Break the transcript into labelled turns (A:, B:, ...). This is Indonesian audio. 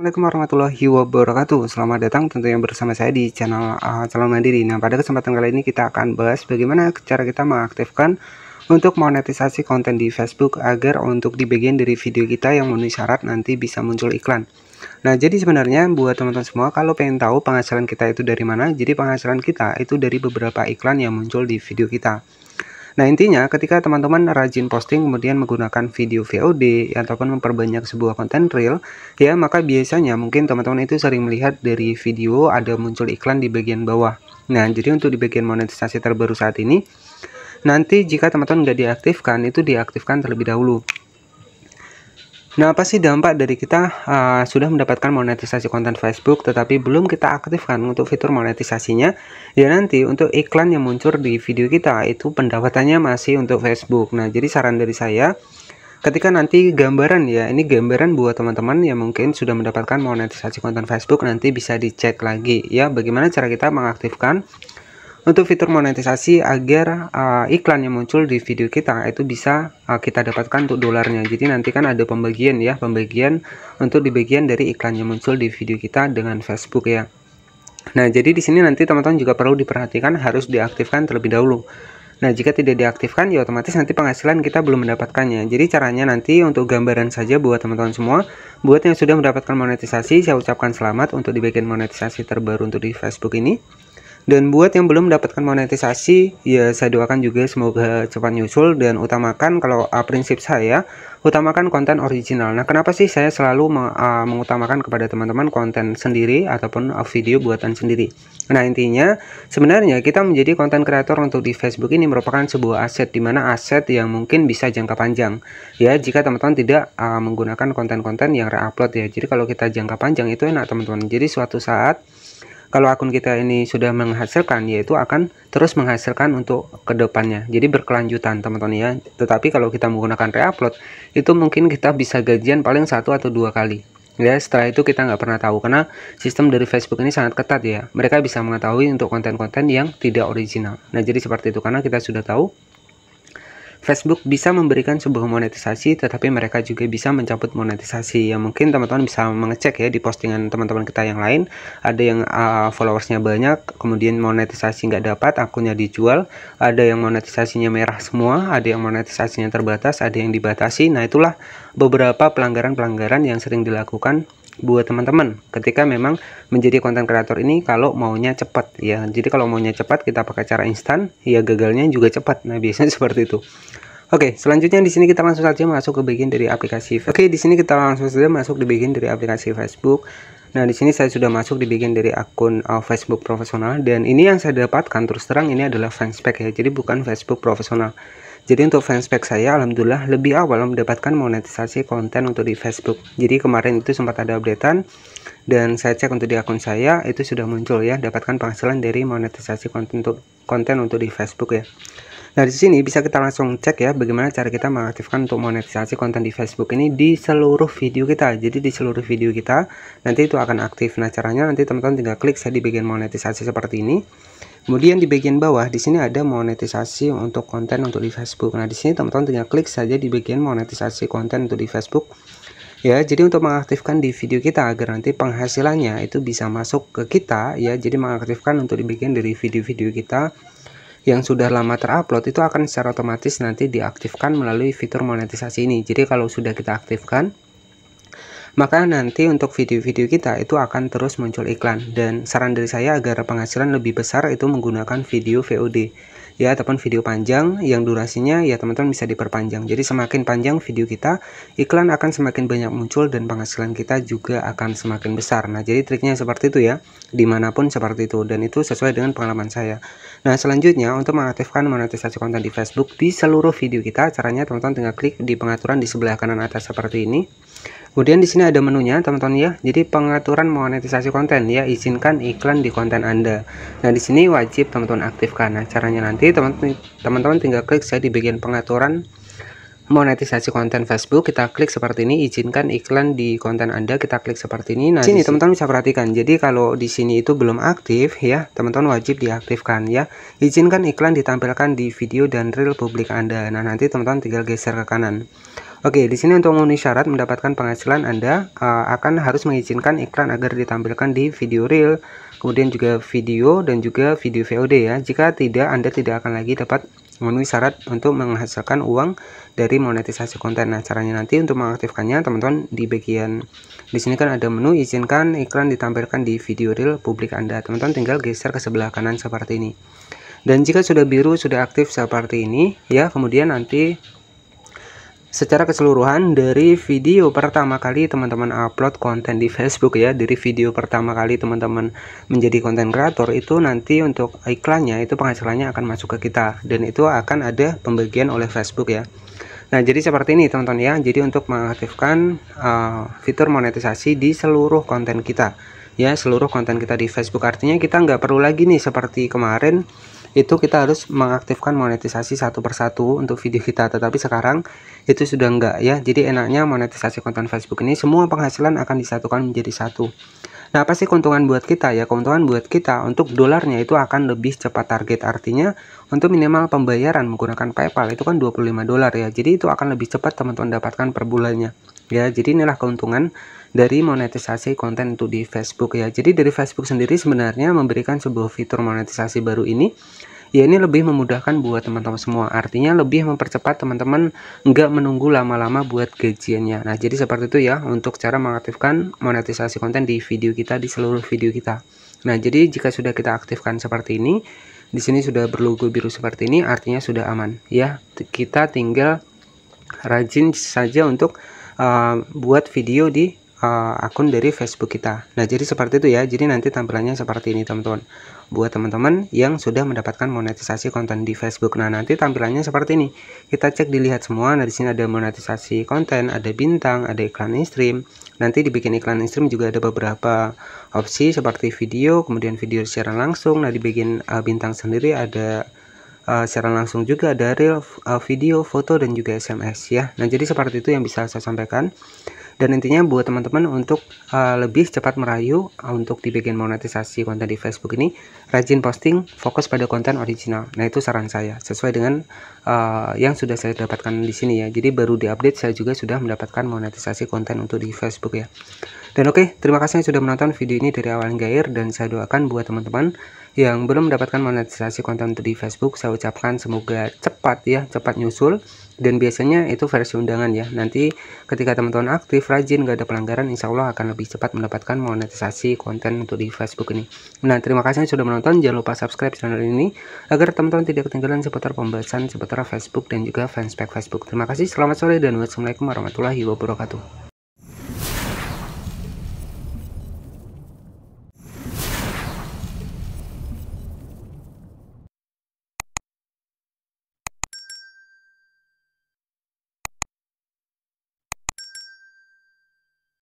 A: Assalamualaikum warahmatullahi wabarakatuh Selamat datang tentunya bersama saya di channel uh, Calon Mandiri Nah pada kesempatan kali ini kita akan bahas bagaimana cara kita mengaktifkan untuk monetisasi konten di Facebook agar untuk di bagian dari video kita yang memenuhi syarat nanti bisa muncul iklan Nah jadi sebenarnya buat teman-teman semua kalau pengen tahu penghasilan kita itu dari mana Jadi penghasilan kita itu dari beberapa iklan yang muncul di video kita Nah intinya ketika teman-teman rajin posting kemudian menggunakan video VOD ataupun memperbanyak sebuah konten reel ya maka biasanya mungkin teman-teman itu sering melihat dari video ada muncul iklan di bagian bawah. Nah jadi untuk di bagian monetisasi terbaru saat ini nanti jika teman-teman sudah diaktifkan itu diaktifkan terlebih dahulu Nah, apa sih dampak dari kita uh, sudah mendapatkan monetisasi konten Facebook tetapi belum kita aktifkan untuk fitur monetisasinya? Ya nanti untuk iklan yang muncul di video kita itu pendapatannya masih untuk Facebook. Nah, jadi saran dari saya ketika nanti gambaran ya, ini gambaran buat teman-teman yang mungkin sudah mendapatkan monetisasi konten Facebook nanti bisa dicek lagi ya bagaimana cara kita mengaktifkan untuk fitur monetisasi agar uh, iklan yang muncul di video kita itu bisa uh, kita dapatkan untuk dolarnya jadi nanti kan ada pembagian ya pembagian untuk di bagian dari iklan yang muncul di video kita dengan Facebook ya nah jadi di sini nanti teman-teman juga perlu diperhatikan harus diaktifkan terlebih dahulu Nah, jika tidak diaktifkan, ya otomatis nanti penghasilan kita belum mendapatkannya. Jadi caranya nanti untuk gambaran saja buat teman-teman semua, buat yang sudah mendapatkan monetisasi, saya ucapkan selamat untuk di bagian monetisasi terbaru untuk di Facebook ini. Dan buat yang belum mendapatkan monetisasi, ya saya doakan juga semoga cepat nyusul dan utamakan kalau uh, prinsip saya, utamakan konten original. Nah, kenapa sih saya selalu meng, uh, mengutamakan kepada teman-teman konten sendiri ataupun uh, video buatan sendiri? Nah, intinya sebenarnya kita menjadi konten kreator untuk di Facebook ini merupakan sebuah aset di mana aset yang mungkin bisa jangka panjang. Ya, jika teman-teman tidak uh, menggunakan konten-konten yang re-upload ya. Jadi kalau kita jangka panjang itu enak teman-teman. Jadi suatu saat kalau akun kita ini sudah menghasilkan yaitu akan terus menghasilkan untuk kedepannya jadi berkelanjutan teman-teman ya tetapi kalau kita menggunakan reupload itu mungkin kita bisa gajian paling satu atau dua kali ya setelah itu kita nggak pernah tahu karena sistem dari Facebook ini sangat ketat ya mereka bisa mengetahui untuk konten-konten yang tidak original nah jadi seperti itu karena kita sudah tahu Facebook bisa memberikan sebuah monetisasi, tetapi mereka juga bisa mencabut monetisasi. Ya mungkin teman-teman bisa mengecek ya di postingan teman-teman kita yang lain. Ada yang uh, followersnya banyak, kemudian monetisasi nggak dapat, akunnya dijual. Ada yang monetisasinya merah semua, ada yang monetisasinya terbatas, ada yang dibatasi. Nah itulah beberapa pelanggaran-pelanggaran yang sering dilakukan buat teman-teman ketika memang menjadi konten kreator ini kalau maunya cepat ya jadi kalau maunya cepat kita pakai cara instan ya gagalnya juga cepat nah biasanya seperti itu Oke, okay, selanjutnya di sini kita langsung saja masuk ke bagian dari aplikasi. Oke, okay, di sini kita langsung saja masuk di bagian dari aplikasi Facebook. Nah, di sini saya sudah masuk di bagian dari akun uh, Facebook profesional dan ini yang saya dapatkan terus terang ini adalah fanspage ya. Jadi bukan Facebook profesional. Jadi untuk fanspage saya alhamdulillah lebih awal mendapatkan monetisasi konten untuk di Facebook. Jadi kemarin itu sempat ada updatean dan saya cek untuk di akun saya itu sudah muncul ya dapatkan penghasilan dari monetisasi konten untuk konten untuk di Facebook ya. Nah, di sini bisa kita langsung cek ya bagaimana cara kita mengaktifkan untuk monetisasi konten di Facebook ini di seluruh video kita. Jadi di seluruh video kita nanti itu akan aktif. Nah, caranya nanti teman-teman tinggal klik saya di bagian monetisasi seperti ini. Kemudian di bagian bawah di sini ada monetisasi untuk konten untuk di Facebook. Nah, di sini teman-teman tinggal klik saja di bagian monetisasi konten untuk di Facebook. Ya, jadi untuk mengaktifkan di video kita agar nanti penghasilannya itu bisa masuk ke kita ya. Jadi mengaktifkan untuk di bagian dari video-video kita yang sudah lama terupload itu akan secara otomatis nanti diaktifkan melalui fitur monetisasi ini. Jadi kalau sudah kita aktifkan maka nanti untuk video-video kita itu akan terus muncul iklan dan saran dari saya agar penghasilan lebih besar itu menggunakan video VOD ya ataupun video panjang yang durasinya ya teman-teman bisa diperpanjang jadi semakin panjang video kita iklan akan semakin banyak muncul dan penghasilan kita juga akan semakin besar nah jadi triknya seperti itu ya dimanapun seperti itu dan itu sesuai dengan pengalaman saya nah selanjutnya untuk mengaktifkan monetisasi konten di Facebook di seluruh video kita caranya teman-teman tinggal klik di pengaturan di sebelah kanan atas seperti ini Kemudian di sini ada menunya, teman-teman ya. Jadi pengaturan monetisasi konten ya, izinkan iklan di konten Anda. Nah, di sini wajib teman-teman aktifkan. Nah, caranya nanti teman-teman tinggal klik saya di bagian pengaturan monetisasi konten Facebook kita klik seperti ini izinkan iklan di konten Anda kita klik seperti ini nah sini teman-teman bisa perhatikan jadi kalau di sini itu belum aktif ya teman-teman wajib diaktifkan ya izinkan iklan ditampilkan di video dan reel publik Anda nah nanti teman-teman tinggal geser ke kanan Oke, di sini untuk memenuhi syarat mendapatkan penghasilan Anda uh, akan harus mengizinkan iklan agar ditampilkan di video reel, kemudian juga video dan juga video VOD ya. Jika tidak, Anda tidak akan lagi dapat memenuhi syarat untuk menghasilkan uang dari monetisasi konten. Nah, caranya nanti untuk mengaktifkannya, teman-teman di bagian di sini kan ada menu izinkan iklan ditampilkan di video reel publik Anda. Teman-teman tinggal geser ke sebelah kanan seperti ini. Dan jika sudah biru sudah aktif seperti ini, ya kemudian nanti secara keseluruhan dari video pertama kali teman-teman upload konten di Facebook ya dari video pertama kali teman-teman menjadi konten kreator itu nanti untuk iklannya itu penghasilannya akan masuk ke kita dan itu akan ada pembagian oleh Facebook ya Nah jadi seperti ini teman-teman ya jadi untuk mengaktifkan uh, fitur monetisasi di seluruh konten kita ya seluruh konten kita di Facebook artinya kita nggak perlu lagi nih seperti kemarin itu kita harus mengaktifkan monetisasi satu persatu untuk video kita tetapi sekarang itu sudah enggak ya jadi enaknya monetisasi konten Facebook ini semua penghasilan akan disatukan menjadi satu Nah, apa sih keuntungan buat kita ya? Keuntungan buat kita untuk dolarnya itu akan lebih cepat target. Artinya, untuk minimal pembayaran menggunakan PayPal itu kan 25 dolar ya. Jadi itu akan lebih cepat teman-teman dapatkan per bulannya. Ya, jadi inilah keuntungan dari monetisasi konten untuk di Facebook ya. Jadi dari Facebook sendiri sebenarnya memberikan sebuah fitur monetisasi baru ini ya ini lebih memudahkan buat teman-teman semua artinya lebih mempercepat teman-teman nggak menunggu lama-lama buat gajiannya nah jadi seperti itu ya untuk cara mengaktifkan monetisasi konten di video kita di seluruh video kita nah jadi jika sudah kita aktifkan seperti ini di sini sudah berlogo biru seperti ini artinya sudah aman ya kita tinggal rajin saja untuk uh, buat video di uh, akun dari Facebook kita. Nah, jadi seperti itu ya. Jadi nanti tampilannya seperti ini, teman-teman. Buat teman-teman yang sudah mendapatkan monetisasi konten di Facebook. Nah, nanti tampilannya seperti ini. Kita cek dilihat semua. Nah, di sini ada monetisasi konten, ada bintang, ada iklan stream. Nanti dibikin iklan stream juga ada beberapa opsi seperti video, kemudian video siaran langsung. Nah, dibikin uh, bintang sendiri ada uh, eh, secara langsung juga dari uh, video, foto dan juga SMS ya. Nah, jadi seperti itu yang bisa saya sampaikan. Dan intinya buat teman-teman untuk uh, lebih cepat merayu untuk di bagian monetisasi konten di Facebook ini, rajin posting, fokus pada konten original. Nah, itu saran saya sesuai dengan uh, yang sudah saya dapatkan di sini ya. Jadi baru diupdate saya juga sudah mendapatkan monetisasi konten untuk di Facebook ya. Dan oke, okay, terima kasih yang sudah menonton video ini dari awal hingga akhir dan saya doakan buat teman-teman yang belum mendapatkan monetisasi konten di Facebook, saya ucapkan semoga cepat ya, cepat nyusul dan biasanya itu versi undangan ya. Nanti ketika teman-teman aktif, rajin, gak ada pelanggaran, insya Allah akan lebih cepat mendapatkan monetisasi konten untuk di Facebook ini. Nah, terima kasih yang sudah menonton, jangan lupa subscribe channel ini agar teman-teman tidak ketinggalan seputar pembahasan seputar Facebook dan juga fanspage Facebook. Terima kasih, selamat sore dan wassalamualaikum warahmatullahi wabarakatuh.